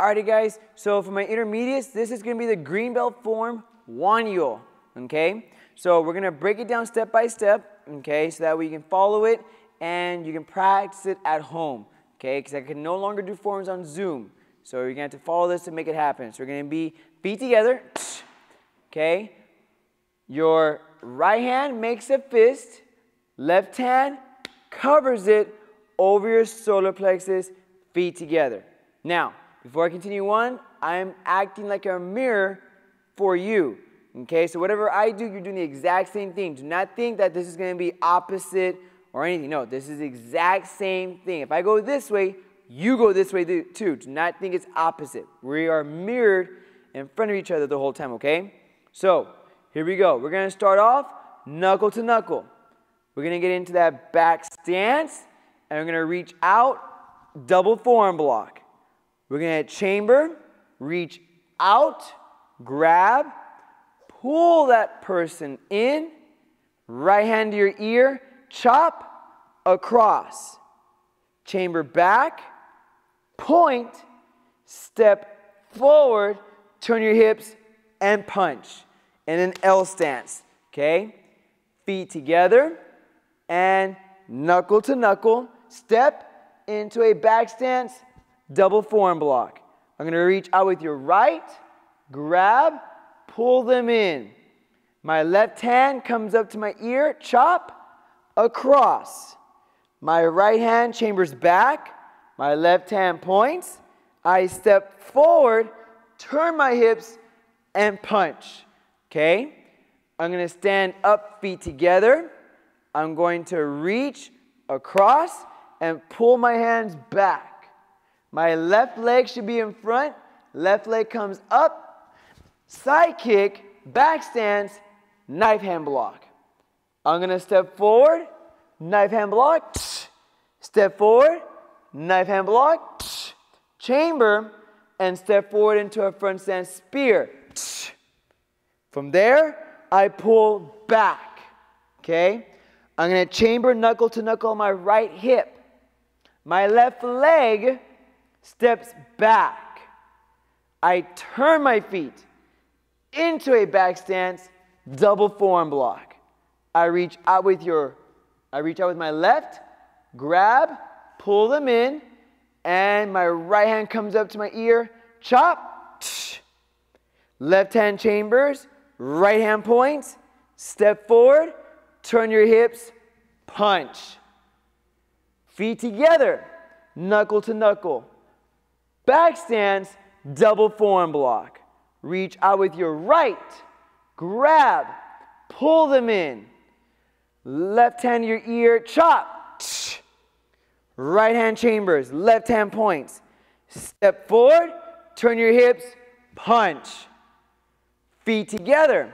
Alrighty guys, so for my intermediates, this is gonna be the green belt form one yule, okay? So we're gonna break it down step by step, okay? So that way you can follow it and you can practice it at home, okay? Because I can no longer do forms on Zoom. So you're gonna have to follow this to make it happen. So we're gonna be feet together, okay? Your right hand makes a fist, left hand covers it over your solar plexus, feet together. Now, before I continue on, I'm acting like a mirror for you. Okay, so whatever I do, you're doing the exact same thing. Do not think that this is going to be opposite or anything. No, this is the exact same thing. If I go this way, you go this way too. Do not think it's opposite. We are mirrored in front of each other the whole time, okay? So, here we go. We're going to start off knuckle to knuckle. We're going to get into that back stance, and we're going to reach out, double forearm block. We're going to chamber, reach out, grab, pull that person in, right hand to your ear, chop, across, chamber back, point, step forward, turn your hips, and punch. And an L stance, okay? Feet together, and knuckle to knuckle, step into a back stance, double forearm block. I'm going to reach out with your right, grab, pull them in. My left hand comes up to my ear, chop, across. My right hand chambers back, my left hand points. I step forward, turn my hips, and punch. Okay? I'm going to stand up, feet together. I'm going to reach across and pull my hands back. My left leg should be in front. Left leg comes up. Side kick, back stance, knife hand block. I'm going to step forward, knife hand block. Step forward, knife hand block. Chamber, and step forward into a front stance spear. From there, I pull back. Okay? I'm going to chamber knuckle to knuckle on my right hip. My left leg steps back. I turn my feet into a back stance, double forearm block. I reach out with your, I reach out with my left, grab, pull them in, and my right hand comes up to my ear, chop, tsh. left hand chambers, right hand points, step forward, turn your hips, punch. Feet together, knuckle to knuckle. Back stance, double forearm block. Reach out with your right, grab, pull them in. Left hand your ear, chop. Right hand chambers, left hand points. Step forward, turn your hips, punch. Feet together.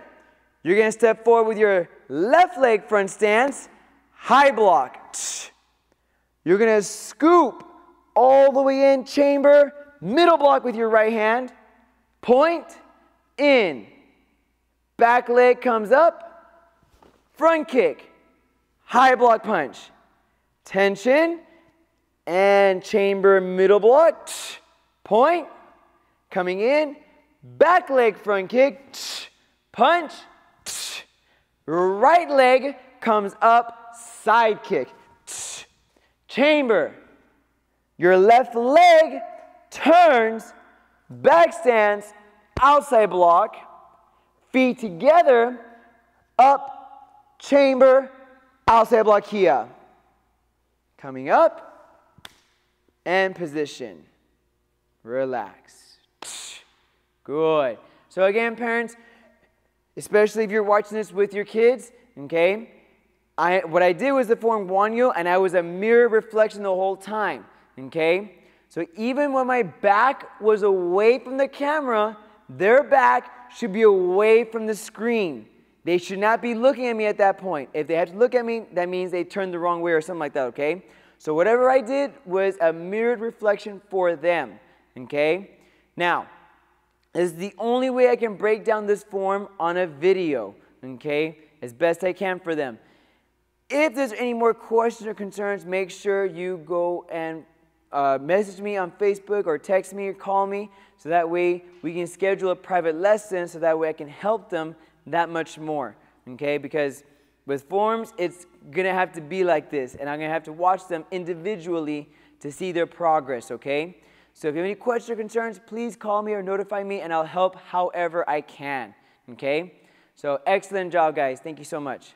You're gonna step forward with your left leg front stance, high block. You're gonna scoop, all the way in, chamber, middle block with your right hand, point, in. Back leg comes up, front kick, high block punch, tension, and chamber middle block, point, coming in, back leg front kick, punch, right leg comes up, side kick, chamber, your left leg turns, backstands, outside block, feet together, up, chamber, outside block here. Coming up and position. Relax. Good. So again, parents, especially if you're watching this with your kids, okay? I, what I did was the form Wanyo, and I was a mirror reflection the whole time okay? So even when my back was away from the camera, their back should be away from the screen. They should not be looking at me at that point. If they have to look at me, that means they turned the wrong way or something like that, okay? So whatever I did was a mirrored reflection for them, okay? Now, this is the only way I can break down this form on a video, okay? As best I can for them. If there's any more questions or concerns, make sure you go and uh, message me on Facebook or text me or call me so that way we can schedule a private lesson so that way I can help them that much more. Okay, because with forms, it's gonna have to be like this, and I'm gonna have to watch them individually to see their progress, okay? So if you have any questions or concerns, please call me or notify me, and I'll help however I can, okay? So excellent job, guys. Thank you so much.